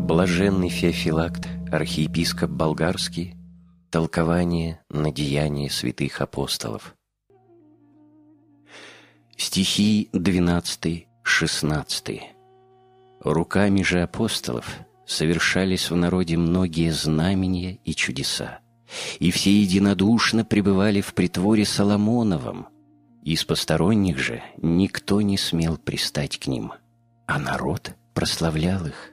Блаженный Феофилакт, архиепископ болгарский, толкование на Деяния святых апостолов. Стихи 12-16. Руками же апостолов совершались в народе многие знамения и чудеса, и все единодушно пребывали в притворе Соломоновом – из посторонних же никто не смел пристать к ним, а народ прославлял их.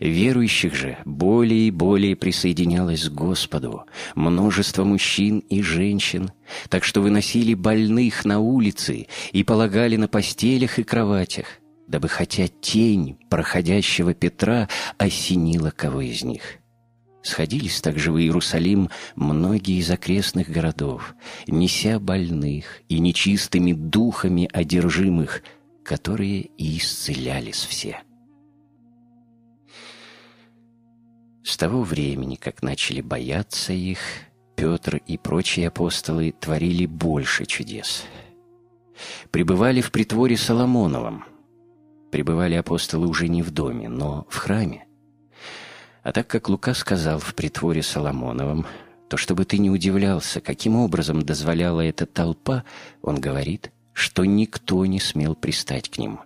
Верующих же более и более присоединялось к Господу множество мужчин и женщин, так что выносили больных на улицы и полагали на постелях и кроватях, дабы хотя тень проходящего Петра осенила кого из них. Сходились также в Иерусалим многие из окрестных городов, неся больных и нечистыми духами одержимых, которые и исцелялись все. С того времени, как начали бояться их, Петр и прочие апостолы творили больше чудес. Пребывали в притворе Соломоновом. Пребывали апостолы уже не в доме, но в храме. А так как Лука сказал в притворе Соломоновым, то чтобы ты не удивлялся, каким образом дозволяла эта толпа, он говорит, что никто не смел пристать к ним,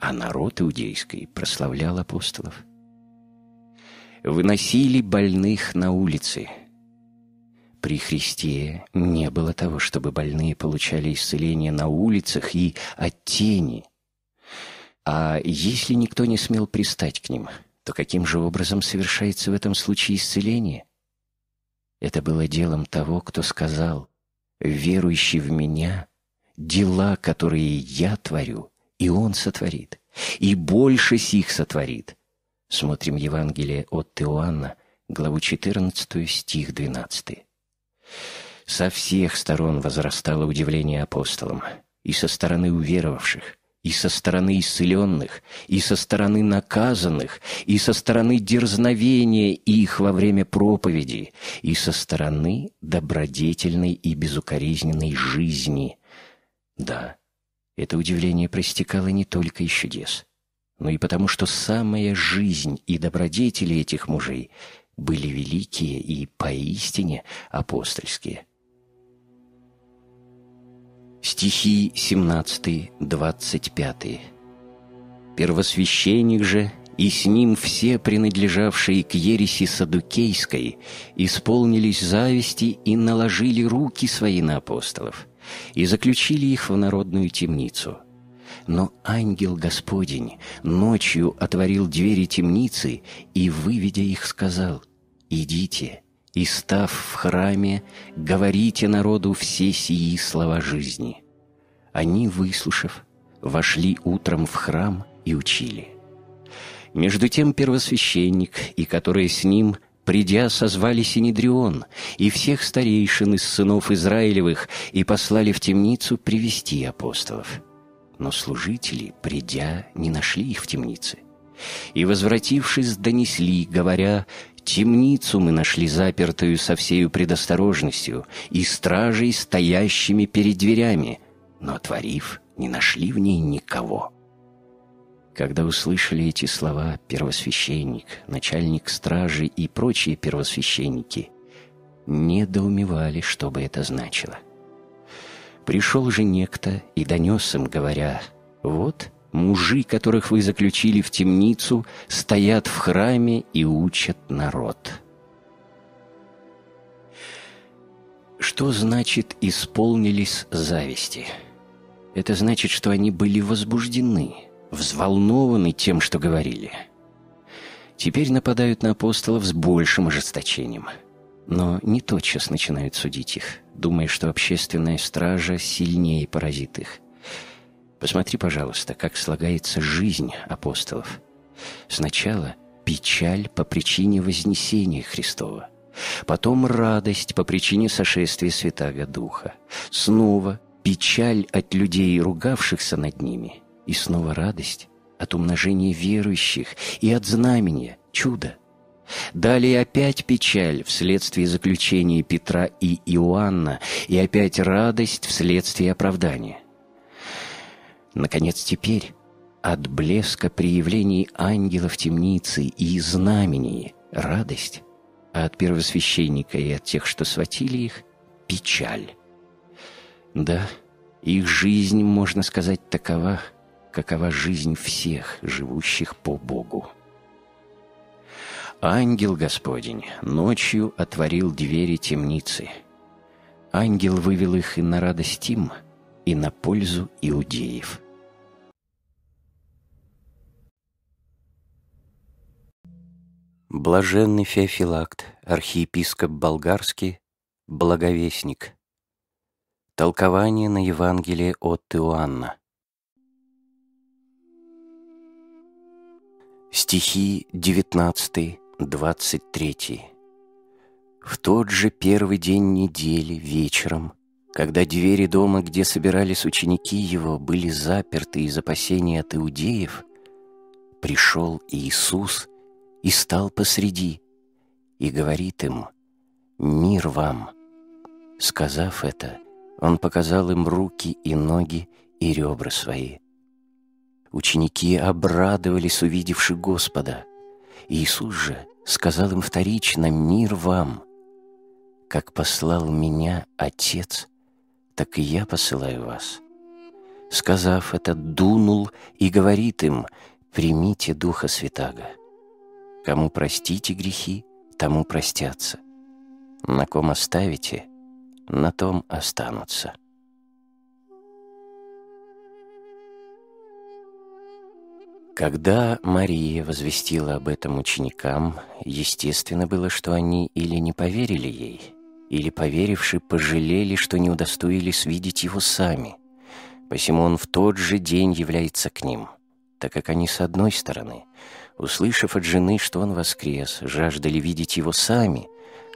а народ иудейский прославлял апостолов. Выносили больных на улицы. При Христе не было того, чтобы больные получали исцеление на улицах и от тени. А если никто не смел пристать к ним – то каким же образом совершается в этом случае исцеление? Это было делом того, кто сказал «Верующий в Меня, дела, которые Я творю, и Он сотворит, и больше сих сотворит». Смотрим Евангелие от Иоанна, главу 14, стих 12. Со всех сторон возрастало удивление апостолам и со стороны уверовавших – и со стороны исцеленных, и со стороны наказанных, и со стороны дерзновения их во время проповеди, и со стороны добродетельной и безукоризненной жизни. Да, это удивление проистекало не только из чудес, но и потому, что самая жизнь и добродетели этих мужей были великие и поистине апостольские – стихи 17-25. Первосвященник же и с ним все принадлежавшие к ереси Садукейской исполнились зависти и наложили руки свои на апостолов и заключили их в народную темницу. Но ангел Господень ночью отворил двери темницы и, выведя их, сказал «Идите, и, став в храме, говорите народу все сии слова жизни. Они, выслушав, вошли утром в храм и учили. Между тем первосвященник, и которые с ним, придя, созвали Синедрион, и всех старейшин из сынов Израилевых, и послали в темницу привести апостолов. Но служители, придя, не нашли их в темнице. И, возвратившись, донесли, говоря, Темницу мы нашли запертую со всею предосторожностью и стражей, стоящими перед дверями, но, отворив, не нашли в ней никого. Когда услышали эти слова первосвященник, начальник стражи и прочие первосвященники, недоумевали, что бы это значило. Пришел же некто и донес им, говоря, «Вот, Мужи, которых вы заключили в темницу, стоят в храме и учат народ. Что значит «исполнились зависти»? Это значит, что они были возбуждены, взволнованы тем, что говорили. Теперь нападают на апостолов с большим ожесточением – но не тотчас начинают судить их, думая, что общественная стража сильнее поразит их. Посмотри, пожалуйста, как слагается жизнь апостолов. Сначала печаль по причине Вознесения Христова, потом радость по причине сошествия Святаго Духа, снова печаль от людей, ругавшихся над ними, и снова радость от умножения верующих и от знамения, чуда. Далее опять печаль вследствие заключения Петра и Иоанна, и опять радость вследствие оправдания. Наконец теперь, от блеска при приявлений ангелов темницы и знамений радость, а от первосвященника и от тех, что сватили их, печаль. Да, их жизнь, можно сказать, такова, какова жизнь всех, живущих по Богу. Ангел Господень ночью отворил двери темницы. Ангел вывел их и на радость им — и на пользу иудеев. Блаженный Феофилакт, архиепископ болгарский, благовестник. Толкование на Евангелие от Иоанна. Стихи 19-23. В тот же первый день недели вечером – когда двери дома, где собирались ученики его, были заперты из опасения от иудеев, пришел Иисус и стал посреди, и говорит им «Мир вам!» Сказав это, он показал им руки и ноги и ребра свои. Ученики обрадовались, увидевши Господа. Иисус же сказал им вторично «Мир вам!» Как послал меня Отец – так и я посылаю вас». Сказав это, дунул и говорит им, «Примите Духа Святаго. Кому простите грехи, тому простятся. На ком оставите, на том останутся». Когда Мария возвестила об этом ученикам, естественно было, что они или не поверили ей, или, поверивши, пожалели, что не удостоились видеть его сами. Посему он в тот же день является к ним, так как они, с одной стороны, услышав от жены, что он воскрес, жаждали видеть его сами,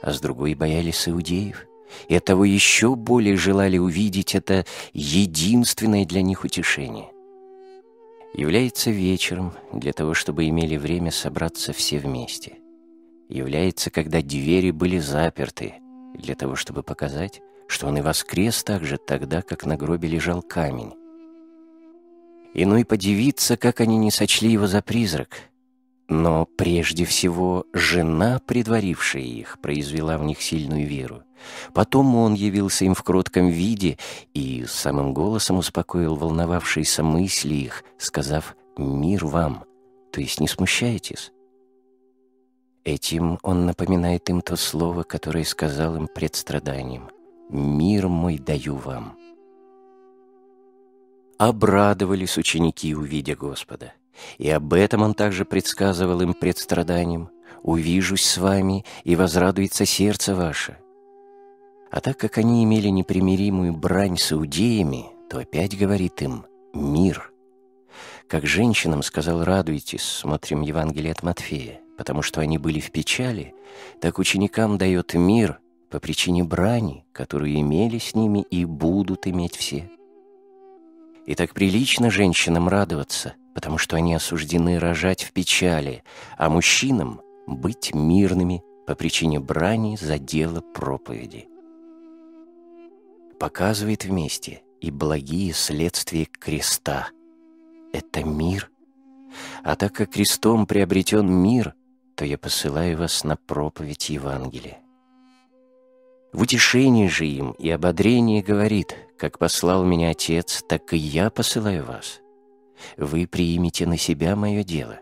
а с другой боялись иудеев, и оттого еще более желали увидеть это единственное для них утешение. Является вечером для того, чтобы имели время собраться все вместе. Является, когда двери были заперты — для того, чтобы показать, что он и воскрес так же тогда, как на гробе лежал камень. Иной ну подивиться, как они не сочли его за призрак. Но прежде всего жена, предварившая их, произвела в них сильную веру. Потом он явился им в кротком виде и самым голосом успокоил волновавшиеся мысли их, сказав «Мир вам», то есть не смущайтесь. Этим он напоминает им то слово, которое сказал им пред страданием. «Мир мой даю вам». Обрадовались ученики, увидя Господа. И об этом он также предсказывал им пред страданием. «Увижусь с вами, и возрадуется сердце ваше». А так как они имели непримиримую брань с иудеями, то опять говорит им «мир». Как женщинам сказал «радуйтесь», смотрим Евангелие от Матфея потому что они были в печали, так ученикам дает мир по причине брани, которую имели с ними и будут иметь все. И так прилично женщинам радоваться, потому что они осуждены рожать в печали, а мужчинам — быть мирными по причине брани за дело проповеди. Показывает вместе и благие следствия креста. Это мир — а так как крестом приобретен мир, то я посылаю вас на проповедь Евангелия. В утешении же им и ободрении говорит, как послал меня Отец, так и я посылаю вас. Вы приимите на себя мое дело,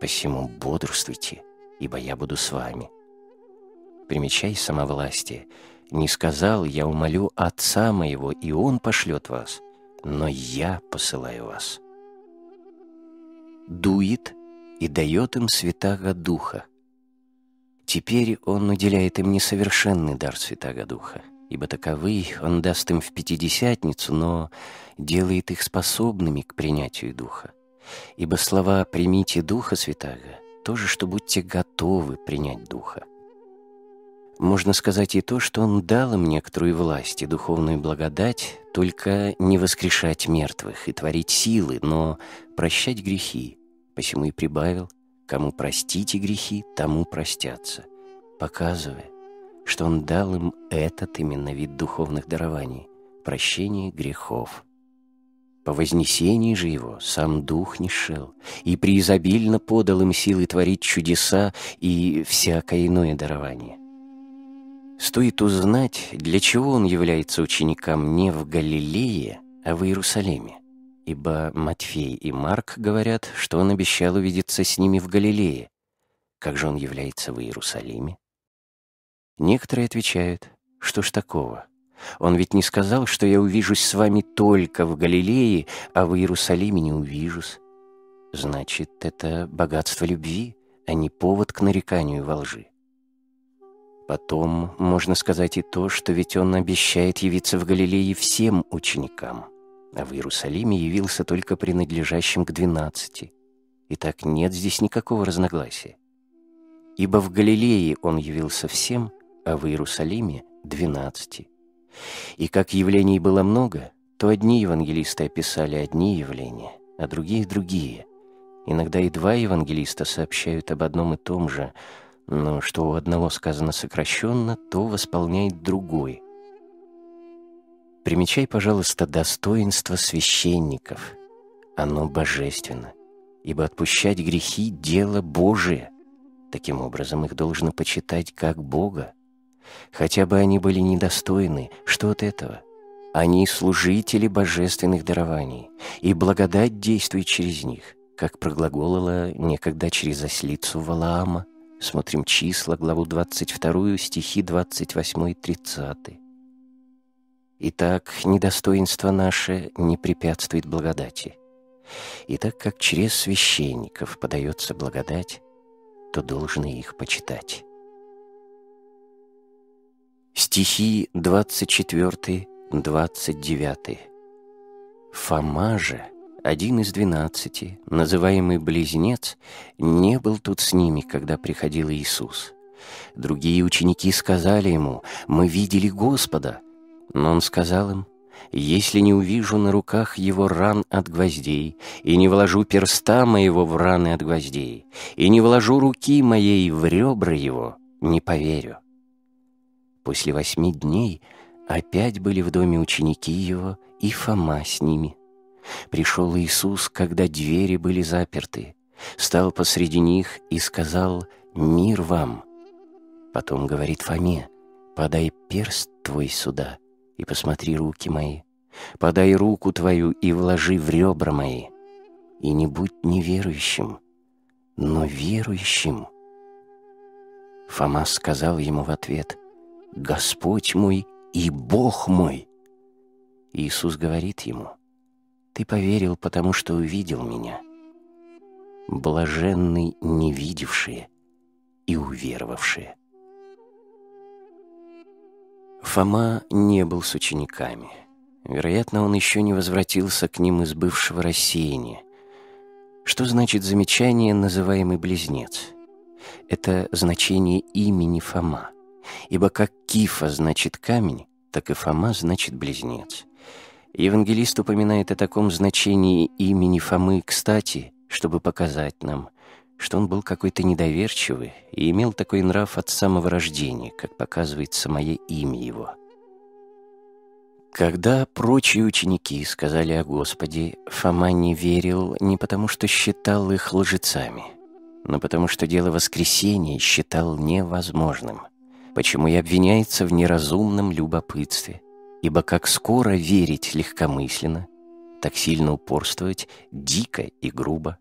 посему бодрствуйте, ибо я буду с вами. Примечай самовластие. Не сказал, я умолю Отца моего, и Он пошлет вас, но я посылаю вас. Дуит и дает им Святаго Духа. Теперь Он уделяет им несовершенный дар Святаго Духа, ибо таковый Он даст им в Пятидесятницу, но делает их способными к принятию Духа. Ибо слова «примите Духа Святаго» то же, что будьте готовы принять Духа. Можно сказать и то, что Он дал им некоторую власть и духовную благодать, только не воскрешать мертвых и творить силы, но прощать грехи, посему и прибавил, кому простите грехи, тому простятся, показывая, что он дал им этот именно вид духовных дарований — прощение грехов. По вознесении же его сам Дух не шел, и преизобильно подал им силы творить чудеса и всякое иное дарование. Стоит узнать, для чего он является ученикам не в Галилее, а в Иерусалиме ибо Матфей и Марк говорят, что он обещал увидеться с ними в Галилее. Как же он является в Иерусалиме? Некоторые отвечают, что ж такого? Он ведь не сказал, что я увижусь с вами только в Галилее, а в Иерусалиме не увижусь. Значит, это богатство любви, а не повод к нареканию во лжи. Потом можно сказать и то, что ведь он обещает явиться в Галилее всем ученикам – а в Иерусалиме явился только принадлежащим к двенадцати. Итак, нет здесь никакого разногласия. Ибо в Галилее он явился всем, а в Иерусалиме — двенадцати. И как явлений было много, то одни евангелисты описали одни явления, а другие — другие. Иногда и два евангелиста сообщают об одном и том же, но что у одного сказано сокращенно, то восполняет другой — Примечай, пожалуйста, достоинство священников. Оно божественно, ибо отпущать грехи — дело Божие. Таким образом, их должно почитать как Бога. Хотя бы они были недостойны, что от этого? Они служители божественных дарований, и благодать действует через них, как проглаголала некогда через ослицу Валаама. Смотрим числа, главу 22, стихи 28 и 30. Итак, недостоинство наше не препятствует благодати. И так как через священников подается благодать, то должны их почитать. Стихи 24-29. Фома же, один из двенадцати, называемый Близнец, не был тут с ними, когда приходил Иисус. Другие ученики сказали ему, «Мы видели Господа», но он сказал им, «Если не увижу на руках его ран от гвоздей, и не вложу перста моего в раны от гвоздей, и не вложу руки моей в ребра его, не поверю». После восьми дней опять были в доме ученики его и Фома с ними. Пришел Иисус, когда двери были заперты, стал посреди них и сказал «Мир вам!» Потом говорит Фоме «Подай перст твой сюда» и посмотри руки мои, подай руку твою и вложи в ребра мои, и не будь неверующим, но верующим». Фома сказал ему в ответ, «Господь мой и Бог мой». Иисус говорит ему, «Ты поверил, потому что увидел Меня». блаженный невидевшие и уверовавшие. Фома не был с учениками. Вероятно, он еще не возвратился к ним из бывшего рассеяния. Что значит замечание, называемый «близнец»? Это значение имени Фома. Ибо как Кифа значит камень, так и Фома значит близнец. Евангелист упоминает о таком значении имени Фомы, кстати, чтобы показать нам – что он был какой-то недоверчивый и имел такой нрав от самого рождения, как показывает самое имя его. Когда прочие ученики сказали о Господе, Фома не верил не потому, что считал их лжецами, но потому, что дело воскресения считал невозможным, почему и обвиняется в неразумном любопытстве, ибо как скоро верить легкомысленно, так сильно упорствовать дико и грубо,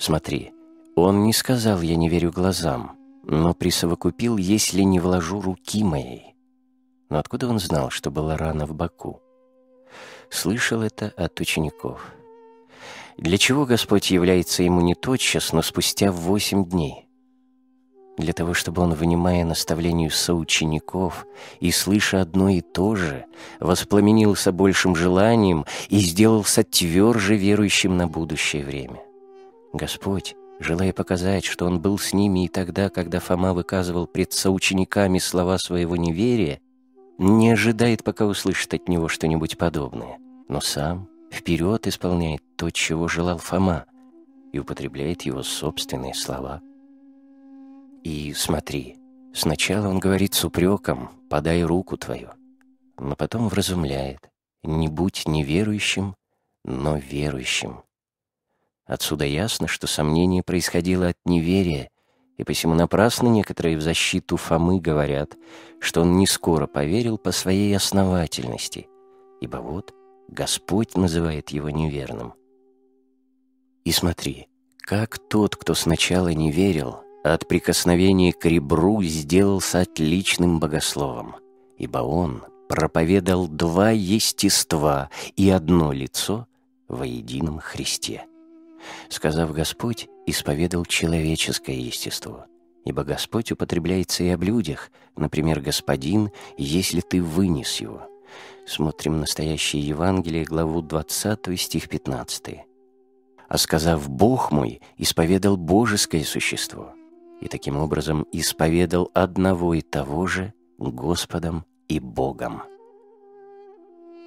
Смотри, он не сказал «я не верю глазам», но присовокупил «если не вложу руки моей». Но откуда он знал, что была рана в боку? Слышал это от учеников. Для чего Господь является ему не тотчас, но спустя восемь дней? Для того, чтобы он, внимая наставлению соучеников и слыша одно и то же, воспламенился большим желанием и сделался тверже верующим на будущее время. Господь, желая показать, что Он был с ними и тогда, когда Фома выказывал пред соучениками слова своего неверия, не ожидает, пока услышит от него что-нибудь подобное, но сам вперед исполняет то, чего желал Фома, и употребляет его собственные слова. И смотри, сначала он говорит с упреком «подай руку твою», но потом вразумляет «не будь неверующим, но верующим». Отсюда ясно, что сомнение происходило от неверия, и посему напрасно некоторые в защиту Фомы говорят, что он не скоро поверил по своей основательности, ибо вот Господь называет его неверным. И смотри, как тот, кто сначала не верил, от прикосновения к ребру сделался отличным богословом, ибо он проповедал два естества и одно лицо во едином Христе. Сказав Господь, исповедал человеческое естество. Ибо Господь употребляется и об людях, например, «Господин, если ты вынес его». Смотрим настоящее Евангелие, главу 20, стих 15. «А сказав «Бог мой», исповедал божеское существо» и таким образом исповедал одного и того же Господом и Богом.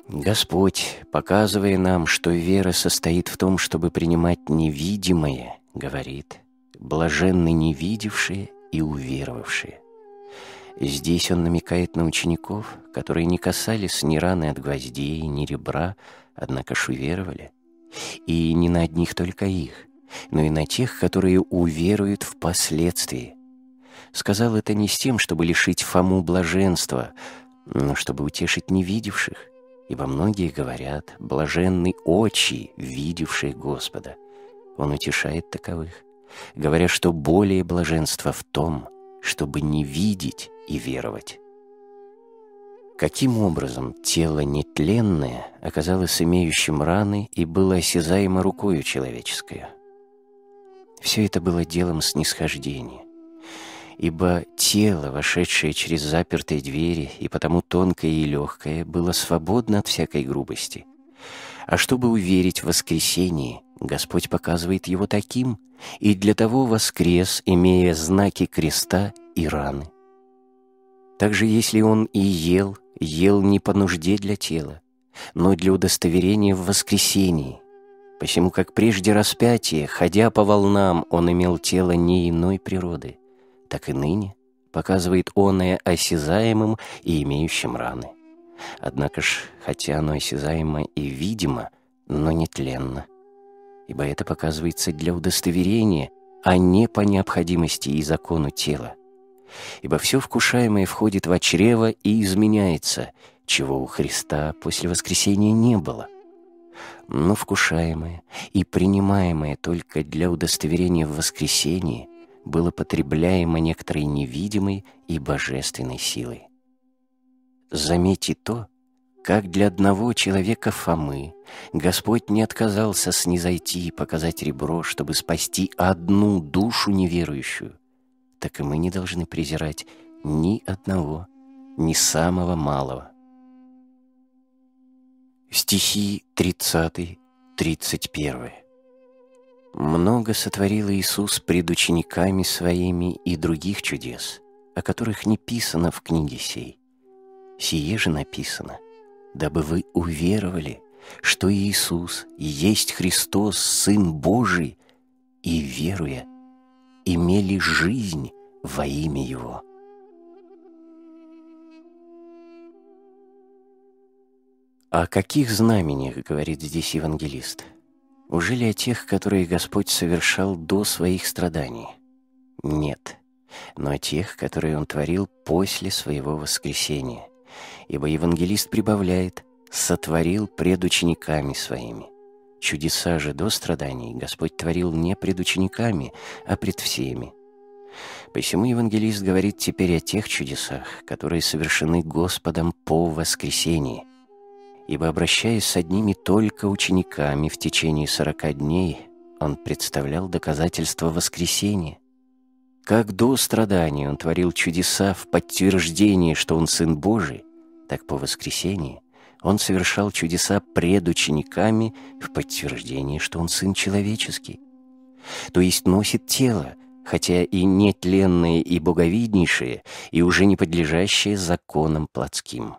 Господь, показывая нам, что вера состоит в том, чтобы принимать невидимое, говорит, блаженны невидевшие и уверовавшие. Здесь он намекает на учеников, которые не касались ни раны от гвоздей, ни ребра, однако ж уверовали. И не на одних только их, но и на тех, которые уверуют впоследствии. Сказал это не с тем, чтобы лишить Фому блаженства, но чтобы утешить невидевших. Ибо многие говорят, блаженный очи, видевшие Господа. Он утешает таковых, говоря, что более блаженство в том, чтобы не видеть и веровать. Каким образом тело нетленное оказалось имеющим раны и было осязаемо рукою человеческое? Все это было делом снисхождения – ибо тело, вошедшее через запертые двери и потому тонкое и легкое, было свободно от всякой грубости. А чтобы уверить в воскресении, Господь показывает его таким, и для того воскрес, имея знаки креста и раны. Также если он и ел, ел не по нужде для тела, но для удостоверения в воскресении, посему как прежде распятие, ходя по волнам, он имел тело не иной природы – так и ныне показывает оное осязаемым и имеющим раны. Однако ж, хотя оно осязаемо и видимо, но нетленно, ибо это показывается для удостоверения, а не по необходимости и закону тела. Ибо все вкушаемое входит в чрево и изменяется, чего у Христа после воскресения не было но вкушаемое и принимаемое только для удостоверения в воскресении, было потребляемо некоторой невидимой и божественной силой. Заметьте то, как для одного человека Фомы Господь не отказался снизойти и показать ребро, чтобы спасти одну душу неверующую, так и мы не должны презирать ни одного, ни самого малого. Стихи 30-31 много сотворил Иисус пред учениками Своими и других чудес, о которых не писано в книге сей. Сие же написано, дабы вы уверовали, что Иисус есть Христос, Сын Божий, и, веруя, имели жизнь во имя Его». О каких знамениях говорит здесь евангелист? Ужели о тех, которые Господь совершал до своих страданий? Нет, но о тех, которые Он творил после своего воскресения. Ибо евангелист прибавляет «сотворил пред учениками своими». Чудеса же до страданий Господь творил не пред учениками, а пред всеми. Посему евангелист говорит теперь о тех чудесах, которые совершены Господом по воскресении – ибо, обращаясь с одними только учениками в течение сорока дней, он представлял доказательство воскресения. Как до страданий он творил чудеса в подтверждении, что он Сын Божий, так по воскресении он совершал чудеса пред учениками в подтверждении, что он Сын Человеческий. То есть носит тело, хотя и нетленное, и боговиднейшее, и уже не подлежащее законам плотским.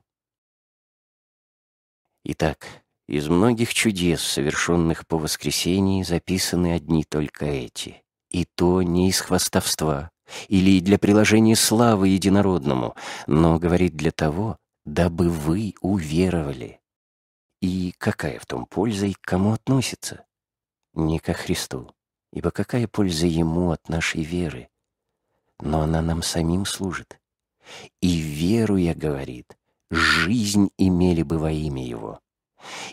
Итак, из многих чудес, совершенных по воскресении, записаны одни только эти. И то не из хвастовства, или для приложения славы единородному, но, говорит, для того, дабы вы уверовали. И какая в том польза и к кому относится? Не ко Христу, ибо какая польза Ему от нашей веры? Но она нам самим служит. И веру я говорит, жизнь имели бы во имя Его.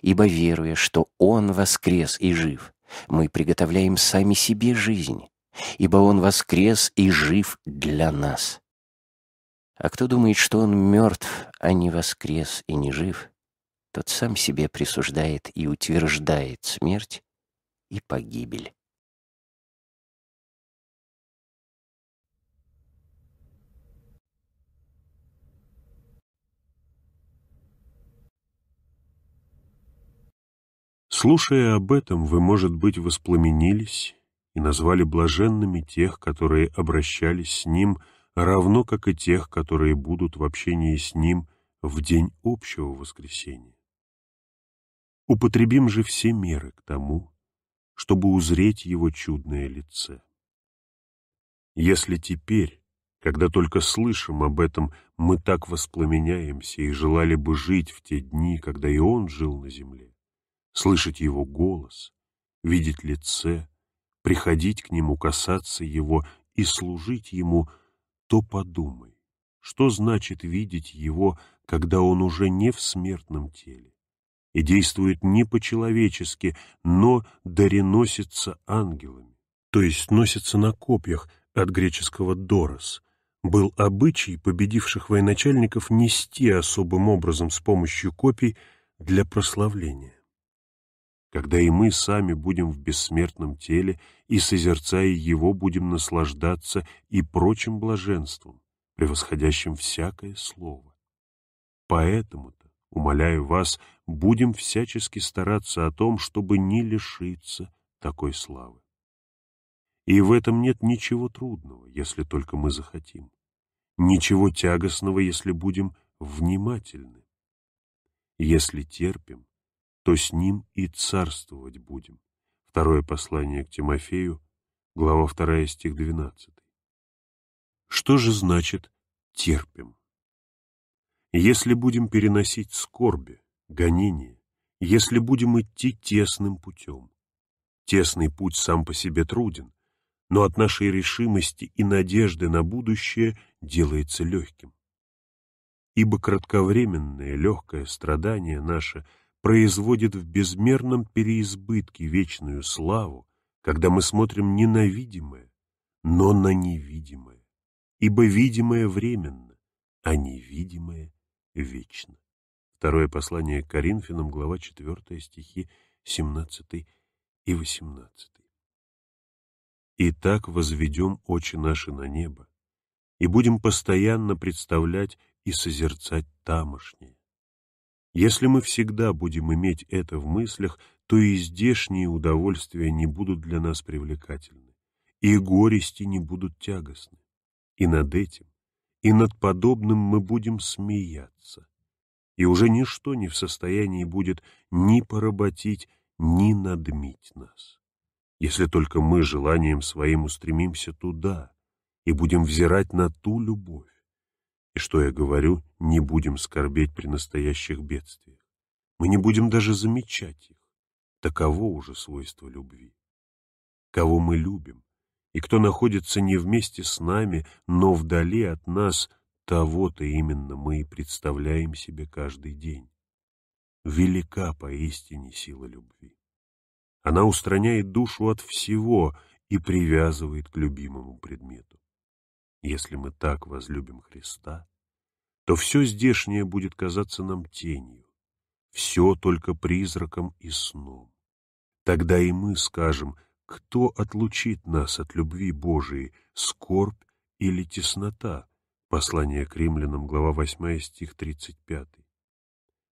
Ибо веруя, что Он воскрес и жив, мы приготовляем сами себе жизнь, ибо Он воскрес и жив для нас. А кто думает, что Он мертв, а не воскрес и не жив, тот сам себе присуждает и утверждает смерть и погибель. Слушая об этом, вы, может быть, воспламенились и назвали блаженными тех, которые обращались с Ним, равно как и тех, которые будут в общении с Ним в день общего воскресения. Употребим же все меры к тому, чтобы узреть Его чудное лице. Если теперь, когда только слышим об этом, мы так воспламеняемся и желали бы жить в те дни, когда и Он жил на земле, слышать его голос, видеть лице, приходить к нему, касаться его и служить ему, то подумай, что значит видеть его, когда он уже не в смертном теле и действует не по-человечески, но дареносится ангелами, то есть носится на копьях от греческого «дорос», был обычай победивших военачальников нести особым образом с помощью копий для прославления когда и мы сами будем в бессмертном теле и, созерцая его, будем наслаждаться и прочим блаженством, превосходящим всякое слово. Поэтому-то, умоляю вас, будем всячески стараться о том, чтобы не лишиться такой славы. И в этом нет ничего трудного, если только мы захотим. Ничего тягостного, если будем внимательны. Если терпим, то с ним и царствовать будем. Второе послание к Тимофею, глава 2, стих 12. Что же значит «терпим»? Если будем переносить скорби, гонения, если будем идти тесным путем. Тесный путь сам по себе труден, но от нашей решимости и надежды на будущее делается легким. Ибо кратковременное легкое страдание наше — производит в безмерном переизбытке вечную славу, когда мы смотрим не на видимое, но на невидимое, ибо видимое временно, а невидимое вечно. Второе послание к Коринфянам, глава 4, стихи 17 и 18. «Итак возведем очи наши на небо, и будем постоянно представлять и созерцать тамошнее, если мы всегда будем иметь это в мыслях, то и здешние удовольствия не будут для нас привлекательны, и горести не будут тягостны. И над этим, и над подобным мы будем смеяться, и уже ничто не в состоянии будет ни поработить, ни надмить нас, если только мы желанием своим устремимся туда и будем взирать на ту любовь, и что я говорю, не будем скорбеть при настоящих бедствиях. Мы не будем даже замечать их. Таково уже свойство любви. Кого мы любим, и кто находится не вместе с нами, но вдали от нас, того-то именно мы и представляем себе каждый день. Велика поистине сила любви. Она устраняет душу от всего и привязывает к любимому предмету. Если мы так возлюбим Христа, то все здешнее будет казаться нам тенью, все только призраком и сном. Тогда и мы скажем, кто отлучит нас от любви Божией, скорбь или теснота? Послание к римлянам, глава 8, стих 35.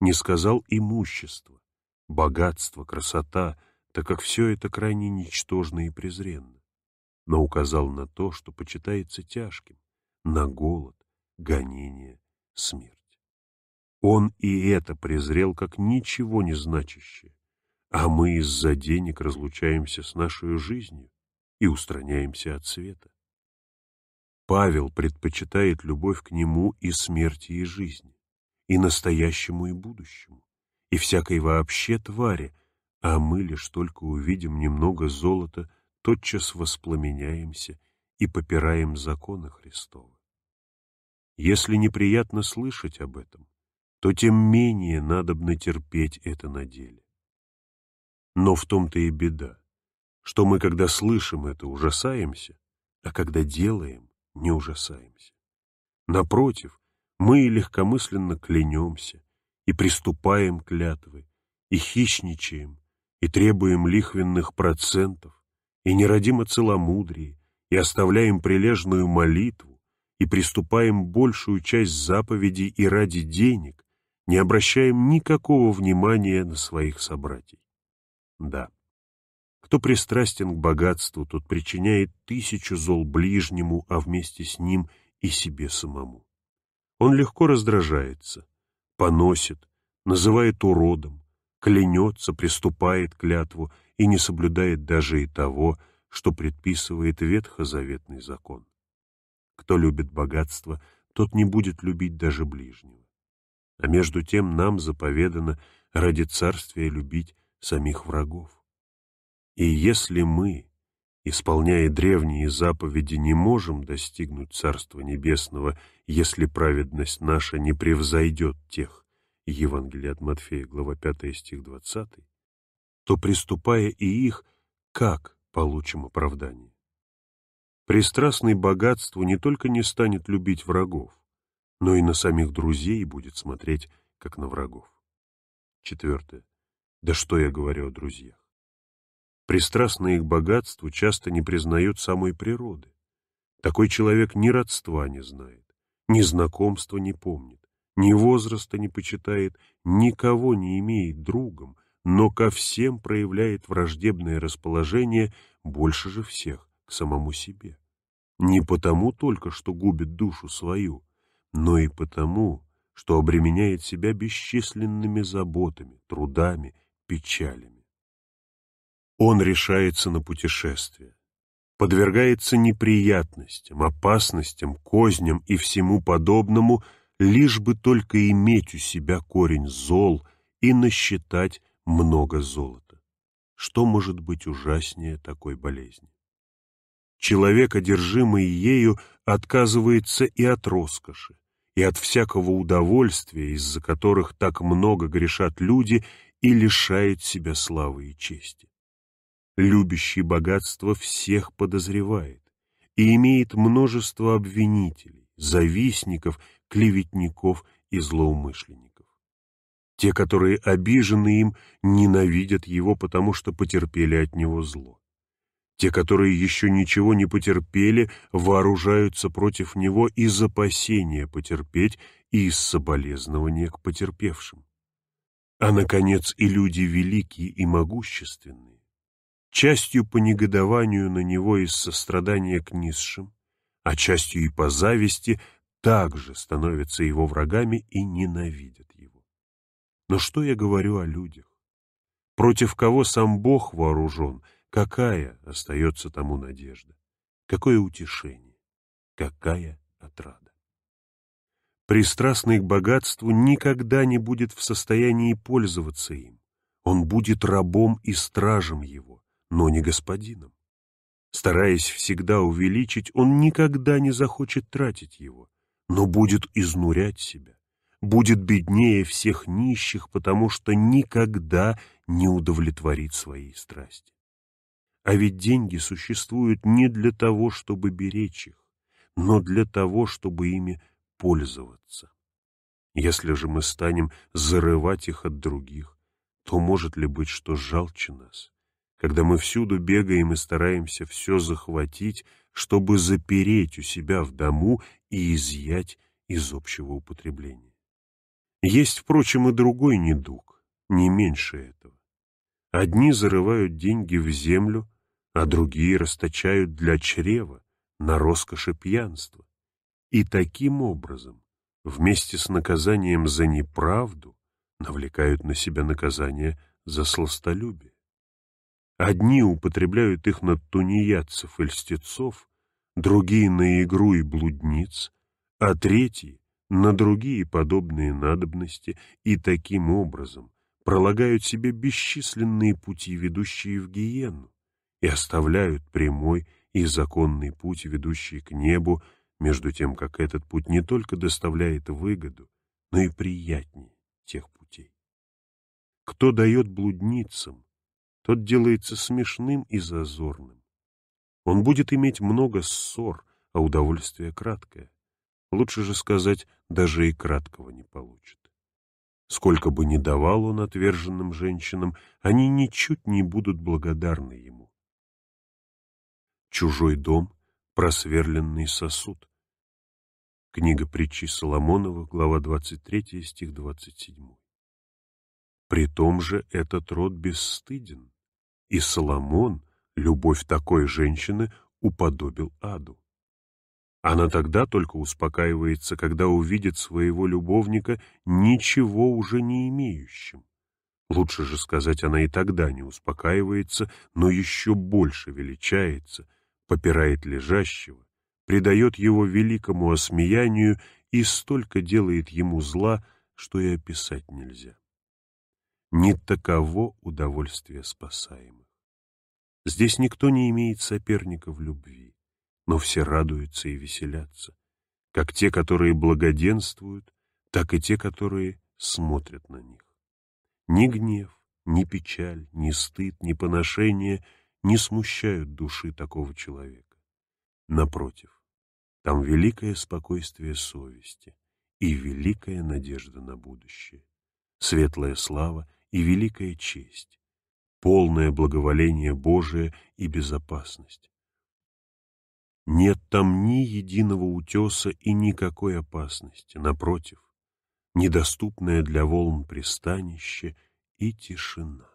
Не сказал имущество, богатство, красота, так как все это крайне ничтожно и презренно но указал на то, что почитается тяжким, на голод, гонение, смерть. Он и это презрел как ничего не значащее, а мы из-за денег разлучаемся с нашей жизнью и устраняемся от света. Павел предпочитает любовь к нему и смерти, и жизни, и настоящему, и будущему, и всякой вообще твари, а мы лишь только увидим немного золота — тотчас воспламеняемся и попираем законы Христовы. Если неприятно слышать об этом, то тем менее надобно терпеть это на деле. Но в том-то и беда, что мы, когда слышим это, ужасаемся, а когда делаем, не ужасаемся. Напротив, мы легкомысленно клянемся и приступаем клятвы, и хищничаем, и требуем лихвенных процентов, и нерадимо целомудрии, и оставляем прилежную молитву, и приступаем большую часть заповедей и ради денег, не обращаем никакого внимания на своих собратьей. Да, кто пристрастен к богатству, тот причиняет тысячу зол ближнему, а вместе с ним и себе самому. Он легко раздражается, поносит, называет уродом, клянется, приступает клятву и не соблюдает даже и того, что предписывает ветхозаветный закон. Кто любит богатство, тот не будет любить даже ближнего. А между тем нам заповедано ради царствия любить самих врагов. И если мы, исполняя древние заповеди, не можем достигнуть Царства Небесного, если праведность наша не превзойдет тех, Евангелие от Матфея, глава 5, стих 20, то, приступая и их, как получим оправдание? Пристрастный богатству не только не станет любить врагов, но и на самих друзей будет смотреть, как на врагов. Четвертое. Да что я говорю о друзьях? Пристрастный к богатству часто не признают самой природы. Такой человек ни родства не знает, ни знакомства не помнит, ни возраста не почитает, никого не имеет другом, но ко всем проявляет враждебное расположение больше же всех к самому себе. Не потому только, что губит душу свою, но и потому, что обременяет себя бесчисленными заботами, трудами, печалями. Он решается на путешествие, подвергается неприятностям, опасностям, козням и всему подобному, лишь бы только иметь у себя корень зол и насчитать много золота. Что может быть ужаснее такой болезни? Человек, одержимый ею, отказывается и от роскоши, и от всякого удовольствия, из-за которых так много грешат люди, и лишает себя славы и чести. Любящий богатство всех подозревает и имеет множество обвинителей, завистников, клеветников и злоумышленников. Те, которые обижены им, ненавидят его, потому что потерпели от него зло. Те, которые еще ничего не потерпели, вооружаются против него из опасения потерпеть и из соболезнования к потерпевшим. А, наконец, и люди великие и могущественные, частью по негодованию на него из сострадания к низшим, а частью и по зависти, также становятся его врагами и ненавидят но что я говорю о людях? Против кого сам Бог вооружен? Какая остается тому надежда? Какое утешение? Какая отрада? Пристрастный к богатству никогда не будет в состоянии пользоваться им. Он будет рабом и стражем его, но не господином. Стараясь всегда увеличить, он никогда не захочет тратить его, но будет изнурять себя, будет беднее всех нищих, потому что никогда не удовлетворит свои страсти. А ведь деньги существуют не для того, чтобы беречь их, но для того, чтобы ими пользоваться. Если же мы станем зарывать их от других, то может ли быть, что жалче нас, когда мы всюду бегаем и стараемся все захватить, чтобы запереть у себя в дому и изъять из общего употребления? Есть, впрочем, и другой недуг, не меньше этого. Одни зарывают деньги в землю, а другие расточают для чрева на роскоши пьянства. И таким образом, вместе с наказанием за неправду, навлекают на себя наказание за сластолюбие. Одни употребляют их на тунеядцев и льстецов, другие — на игру и блудниц, а третьи на другие подобные надобности и таким образом пролагают себе бесчисленные пути, ведущие в гиену и оставляют прямой и законный путь, ведущий к небу, между тем, как этот путь не только доставляет выгоду, но и приятнее тех путей. Кто дает блудницам, тот делается смешным и зазорным. Он будет иметь много ссор, а удовольствие краткое. Лучше же сказать, даже и краткого не получит. Сколько бы ни давал он отверженным женщинам, они ничуть не будут благодарны ему. Чужой дом — просверленный сосуд. Книга притчи Соломонова, глава 23, стих 27. При том же этот род бесстыден, и Соломон, любовь такой женщины, уподобил аду. Она тогда только успокаивается, когда увидит своего любовника ничего уже не имеющим. Лучше же сказать, она и тогда не успокаивается, но еще больше величается, попирает лежащего, придает его великому осмеянию и столько делает ему зла, что и описать нельзя. Не таково удовольствие спасаемых. Здесь никто не имеет соперника в любви но все радуются и веселятся, как те, которые благоденствуют, так и те, которые смотрят на них. Ни гнев, ни печаль, ни стыд, ни поношение не смущают души такого человека. Напротив, там великое спокойствие совести и великая надежда на будущее, светлая слава и великая честь, полное благоволение Божие и безопасность, нет там ни единого утеса и никакой опасности. Напротив, недоступное для волн пристанище и тишина.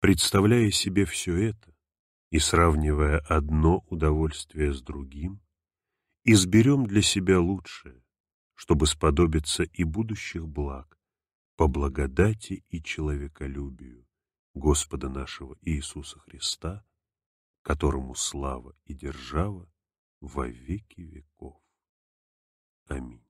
Представляя себе все это и сравнивая одно удовольствие с другим, изберем для себя лучшее, чтобы сподобиться и будущих благ, по благодати и человеколюбию Господа нашего Иисуса Христа — которому слава и держава во веки веков. Аминь.